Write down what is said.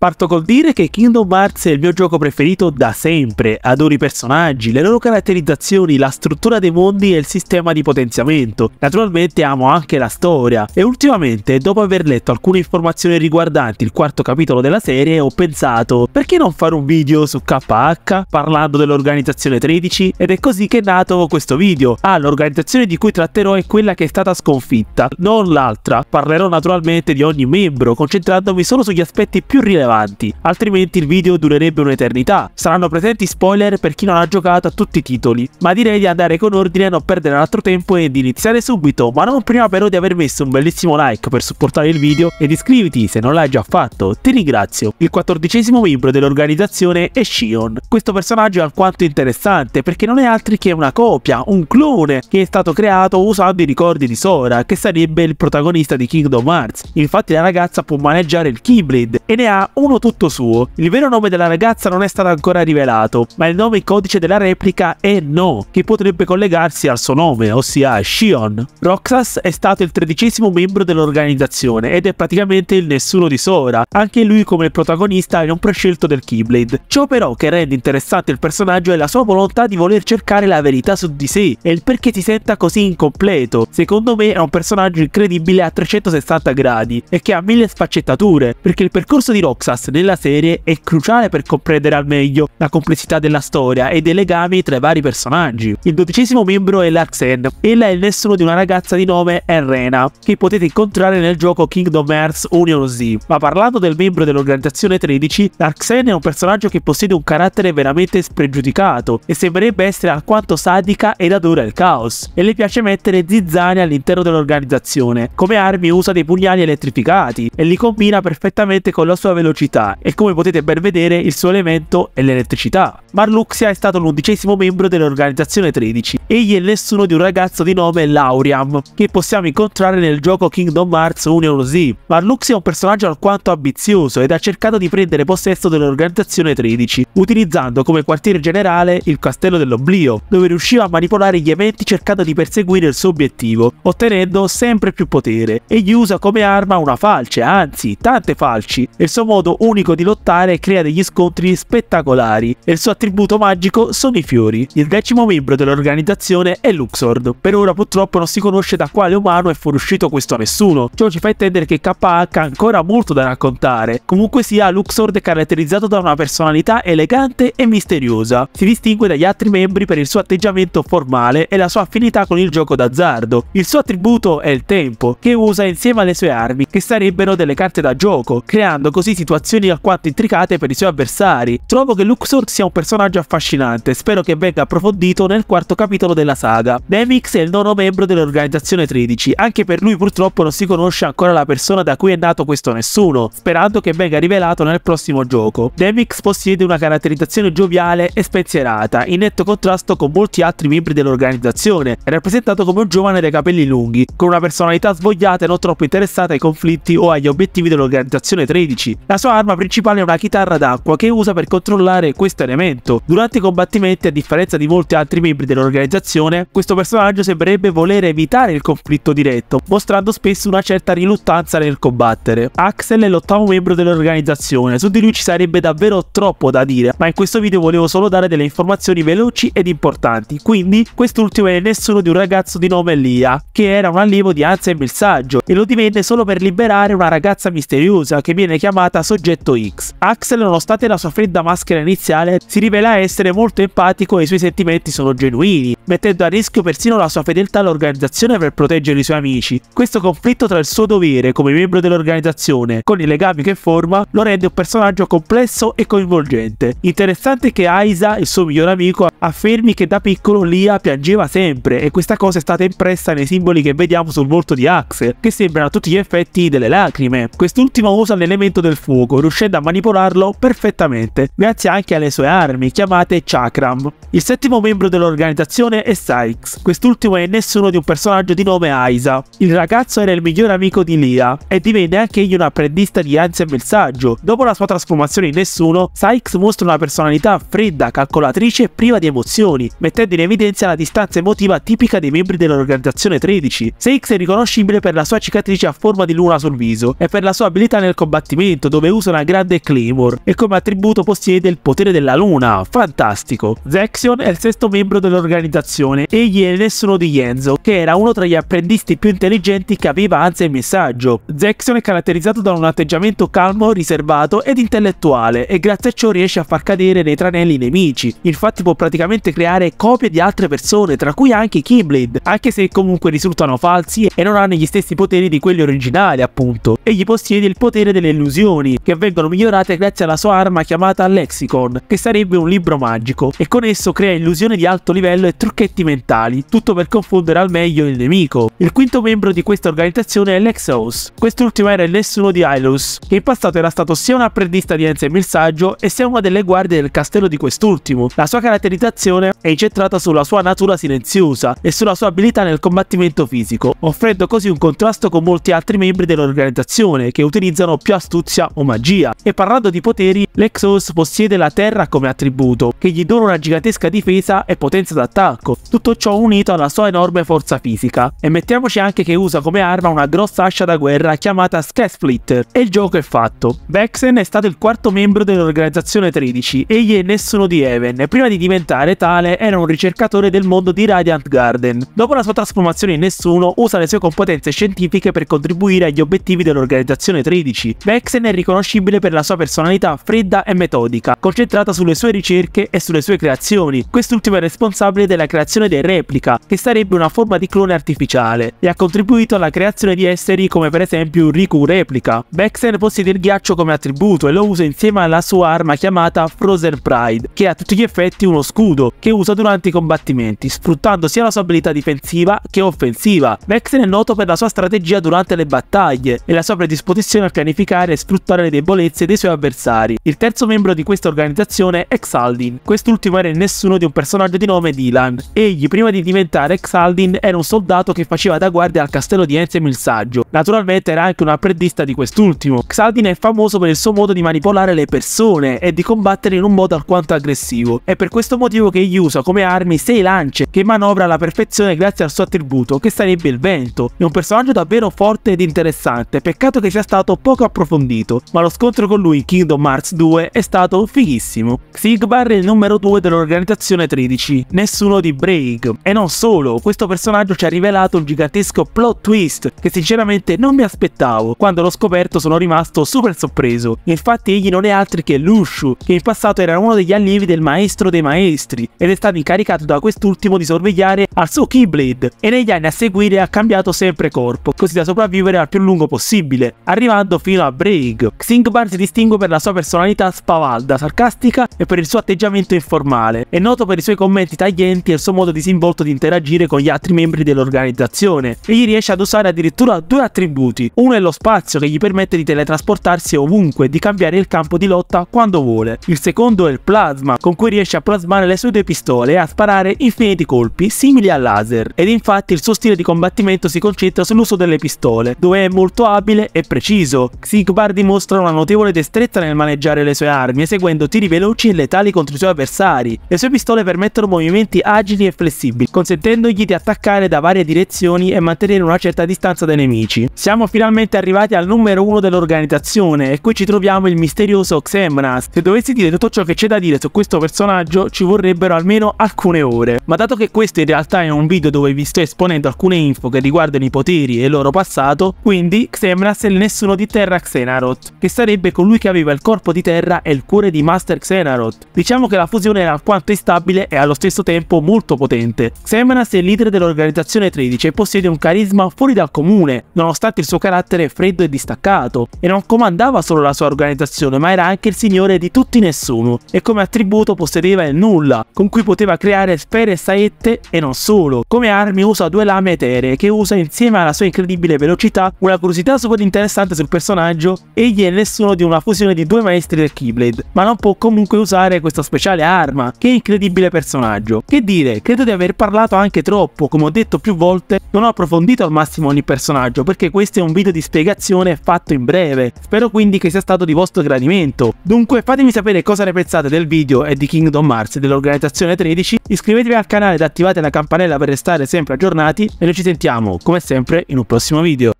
Parto col dire che Kingdom Hearts è il mio gioco preferito da sempre, adoro i personaggi, le loro caratterizzazioni, la struttura dei mondi e il sistema di potenziamento. Naturalmente amo anche la storia e ultimamente, dopo aver letto alcune informazioni riguardanti il quarto capitolo della serie, ho pensato perché non fare un video su KH parlando dell'organizzazione 13 ed è così che è nato questo video. Ah, l'organizzazione di cui tratterò è quella che è stata sconfitta, non l'altra. Parlerò naturalmente di ogni membro, concentrandomi solo sugli aspetti più rilevanti rilevanti, altrimenti il video durerebbe un'eternità. Saranno presenti spoiler per chi non ha giocato a tutti i titoli, ma direi di andare con ordine, e non perdere altro tempo e di iniziare subito, ma non prima però di aver messo un bellissimo like per supportare il video ed iscriviti se non l'hai già fatto, ti ringrazio. Il quattordicesimo membro dell'organizzazione è Shion. Questo personaggio è alquanto interessante perché non è altri che una copia, un clone, che è stato creato usando i ricordi di Sora, che sarebbe il protagonista di Kingdom Hearts. Infatti la ragazza può maneggiare il Keyblade e ne ha uno tutto suo. Il vero nome della ragazza non è stato ancora rivelato, ma il nome in codice della replica è No, che potrebbe collegarsi al suo nome, ossia Shion. Roxas è stato il tredicesimo membro dell'organizzazione ed è praticamente il nessuno di Sora, anche lui come protagonista è un prescelto del Keyblade. Ciò però che rende interessante il personaggio è la sua volontà di voler cercare la verità su di sé e il perché si senta così incompleto. Secondo me è un personaggio incredibile a 360 gradi e che ha mille sfaccettature, perché il percorso di Roxas Texas nella serie è cruciale per comprendere al meglio la complessità della storia e dei legami tra i vari personaggi. Il dodicesimo membro è Larsen, ella è il nessuno di una ragazza di nome Errena, che potete incontrare nel gioco Kingdom Hearts Union Z. Ma parlando del membro dell'organizzazione 13, Larsen è un personaggio che possiede un carattere veramente spregiudicato e sembrerebbe essere alquanto sadica ed adora il caos, e le piace mettere zizzane all'interno dell'organizzazione. Come armi usa dei pugnali elettrificati e li combina perfettamente con la sua velocità velocità e come potete ben vedere il suo elemento è l'elettricità. Marluxia è stato l'undicesimo membro dell'organizzazione 13. Egli è nessuno di un ragazzo di nome Lauriam, che possiamo incontrare nel gioco Kingdom Hearts Union Z. Marluxia è un personaggio alquanto ambizioso ed ha cercato di prendere possesso dell'organizzazione 13, utilizzando come quartier generale il castello dell'oblio, dove riusciva a manipolare gli eventi cercando di perseguire il suo obiettivo, ottenendo sempre più potere. Egli usa come arma una falce, anzi, tante falci, e il suo modo modo unico di lottare e crea degli scontri spettacolari e il suo attributo magico sono i fiori. Il decimo membro dell'organizzazione è Luxord. Per ora purtroppo non si conosce da quale umano è fuoriuscito questo a nessuno. Ciò ci fa intendere che KH ha ancora molto da raccontare. Comunque sia, Luxord è caratterizzato da una personalità elegante e misteriosa. Si distingue dagli altri membri per il suo atteggiamento formale e la sua affinità con il gioco d'azzardo. Il suo attributo è il tempo, che usa insieme alle sue armi, che sarebbero delle carte da gioco, creando così situazioni situazioni alquanto intricate per i suoi avversari. Trovo che Luxor sia un personaggio affascinante e spero che venga approfondito nel quarto capitolo della saga. Nemix è il nono membro dell'organizzazione 13, anche per lui purtroppo non si conosce ancora la persona da cui è nato questo nessuno, sperando che venga rivelato nel prossimo gioco. Nemix possiede una caratterizzazione gioviale e spensierata, in netto contrasto con molti altri membri dell'organizzazione, è rappresentato come un giovane dai capelli lunghi, con una personalità svogliata e non troppo interessata ai conflitti o agli obiettivi dell'organizzazione 13. La sua arma principale è una chitarra d'acqua che usa per controllare questo elemento. Durante i combattimenti, a differenza di molti altri membri dell'organizzazione, questo personaggio sembrerebbe voler evitare il conflitto diretto, mostrando spesso una certa riluttanza nel combattere. Axel è l'ottavo membro dell'organizzazione, su di lui ci sarebbe davvero troppo da dire, ma in questo video volevo solo dare delle informazioni veloci ed importanti, quindi quest'ultimo è nessuno di un ragazzo di nome Lia, che era un allievo di Ansem il Saggio, e lo divenne solo per liberare una ragazza misteriosa che viene chiamata soggetto X. Axel, nonostante la sua fredda maschera iniziale, si rivela essere molto empatico e i suoi sentimenti sono genuini, mettendo a rischio persino la sua fedeltà all'organizzazione per proteggere i suoi amici. Questo conflitto tra il suo dovere come membro dell'organizzazione con i legami che forma lo rende un personaggio complesso e coinvolgente. Interessante che Aiza, il suo miglior amico, affermi che da piccolo Lia piangeva sempre e questa cosa è stata impressa nei simboli che vediamo sul volto di Axel, che sembrano a tutti gli effetti delle lacrime. Quest'ultima usa l'elemento del fuoco, riuscendo a manipolarlo perfettamente, grazie anche alle sue armi, chiamate Chakram. Il settimo membro dell'organizzazione è Sykes, quest'ultimo è nessuno di un personaggio di nome Aisa. Il ragazzo era il migliore amico di Lia e divenne anche egli un apprendista di ansia e messaggio. Dopo la sua trasformazione in nessuno, Sykes mostra una personalità fredda, calcolatrice e priva di emozioni, mettendo in evidenza la distanza emotiva tipica dei membri dell'organizzazione 13. Seix è riconoscibile per la sua cicatrice a forma di luna sul viso e per la sua abilità nel combattimento dove usa una grande Claymore e come attributo possiede il potere della luna, fantastico. Zexion è il sesto membro dell'organizzazione, egli è nessuno di Yenzo, che era uno tra gli apprendisti più intelligenti che aveva anzi il messaggio. Zexion è caratterizzato da un atteggiamento calmo, riservato ed intellettuale e grazie a ciò riesce a far cadere nei tranelli i nemici, infatti può praticare praticamente creare copie di altre persone, tra cui anche Keyblade, anche se comunque risultano falsi e non hanno gli stessi poteri di quelli originali appunto. Egli possiede il potere delle illusioni, che vengono migliorate grazie alla sua arma chiamata Lexicon, che sarebbe un libro magico, e con esso crea illusioni di alto livello e trucchetti mentali, tutto per confondere al meglio il nemico. Il quinto membro di questa organizzazione è Lexos, quest'ultimo era il nessuno di Ilus, che in passato era stato sia un apprendista di Enza e Mirsaggio e sia una delle guardie del castello di quest'ultimo. La sua caratterizzazione recitazione è incentrata sulla sua natura silenziosa e sulla sua abilità nel combattimento fisico, offrendo così un contrasto con molti altri membri dell'organizzazione che utilizzano più astuzia o magia. E parlando di poteri, Lexos possiede la terra come attributo, che gli dona una gigantesca difesa e potenza d'attacco, tutto ciò unito alla sua enorme forza fisica. E mettiamoci anche che usa come arma una grossa ascia da guerra chiamata Sky Splitter, e il gioco è fatto. Vexen è stato il quarto membro dell'organizzazione 13, egli è nessuno di Even, prima di diventare iniziale tale era un ricercatore del mondo di Radiant Garden. Dopo la sua trasformazione in nessuno, usa le sue competenze scientifiche per contribuire agli obiettivi dell'organizzazione 13. Vexen è riconoscibile per la sua personalità fredda e metodica, concentrata sulle sue ricerche e sulle sue creazioni. Quest'ultimo è responsabile della creazione del Replica, che sarebbe una forma di clone artificiale, e ha contribuito alla creazione di esseri come per esempio Riku Replica. Vexen possiede il ghiaccio come attributo e lo usa insieme alla sua arma chiamata Frozen Pride, che è a tutti gli effetti uno scudo scudo che usa durante i combattimenti, sfruttando sia la sua abilità difensiva che offensiva. Vexen è noto per la sua strategia durante le battaglie e la sua predisposizione a pianificare e sfruttare le debolezze dei suoi avversari. Il terzo membro di questa organizzazione è Xaldin. Quest'ultimo era il nessuno di un personaggio di nome Dylan. Egli, prima di diventare Xaldin, era un soldato che faceva da guardia al castello di Enzem il Saggio. Naturalmente era anche un apprendista di quest'ultimo. Xaldin è famoso per il suo modo di manipolare le persone e di combattere in un modo alquanto aggressivo. È per questo modo motivo che egli usa come armi sei lance che manovra alla perfezione grazie al suo attributo che sarebbe il vento. È un personaggio davvero forte ed interessante, peccato che sia stato poco approfondito, ma lo scontro con lui in Kingdom Hearts 2 è stato fighissimo. Sigbar è il numero 2 dell'organizzazione 13, nessuno di Break. E non solo, questo personaggio ci ha rivelato un gigantesco plot twist che sinceramente non mi aspettavo, quando l'ho scoperto sono rimasto super sorpreso. Infatti egli non è altri che Lushu, che in passato era uno degli allievi del maestro dei maestri Registri ed è stato incaricato da quest'ultimo di sorvegliare al suo Keyblade e negli anni a seguire ha cambiato sempre corpo, così da sopravvivere al più lungo possibile, arrivando fino a Break. Xingbar si distingue per la sua personalità spavalda, sarcastica e per il suo atteggiamento informale. È noto per i suoi commenti taglienti e il suo modo disinvolto di interagire con gli altri membri dell'organizzazione. Egli riesce ad usare addirittura due attributi. Uno è lo spazio che gli permette di teletrasportarsi ovunque e di cambiare il campo di lotta quando vuole. Il secondo è il plasma, con cui riesce a plasmare le sue due pistole a sparare infiniti colpi simili al laser ed infatti il suo stile di combattimento si concentra sull'uso delle pistole dove è molto abile e preciso. Sigbar dimostra una notevole destrezza nel maneggiare le sue armi eseguendo tiri veloci e letali contro i suoi avversari. Le sue pistole permettono movimenti agili e flessibili consentendogli di attaccare da varie direzioni e mantenere una certa distanza dai nemici. Siamo finalmente arrivati al numero uno dell'organizzazione e qui ci troviamo il misterioso Xemnas. Se dovessi dire tutto ciò che c'è da dire su questo personaggio ci vorrebbe vorrebbero almeno alcune ore. Ma dato che questo in realtà è un video dove vi sto esponendo alcune info che riguardano i poteri e il loro passato, quindi Xemnas è il nessuno di Terra Xenaroth, che sarebbe colui che aveva il corpo di Terra e il cuore di Master Xenaroth. Diciamo che la fusione era alquanto instabile e allo stesso tempo molto potente. Xemnas è il leader dell'organizzazione 13 e possiede un carisma fuori dal comune, nonostante il suo carattere freddo e distaccato, e non comandava solo la sua organizzazione ma era anche il signore di tutti nessuno, e come attributo possedeva il nulla nulla, con cui poteva creare sfere e saette e non solo. Come armi usa due lame etere, che usa insieme alla sua incredibile velocità. Una curiosità super interessante sul personaggio, egli è nessuno di una fusione di due maestri del Keyblade, ma non può comunque usare questa speciale arma. Che incredibile personaggio. Che dire, credo di aver parlato anche troppo, come ho detto più volte, non ho approfondito al massimo ogni personaggio perché questo è un video di spiegazione fatto in breve. Spero quindi che sia stato di vostro gradimento. Dunque fatemi sapere cosa ne pensate del video e di Kingdom Hearts e della dell'organizzazione 13, iscrivetevi al canale ed attivate la campanella per restare sempre aggiornati e noi ci sentiamo, come sempre, in un prossimo video.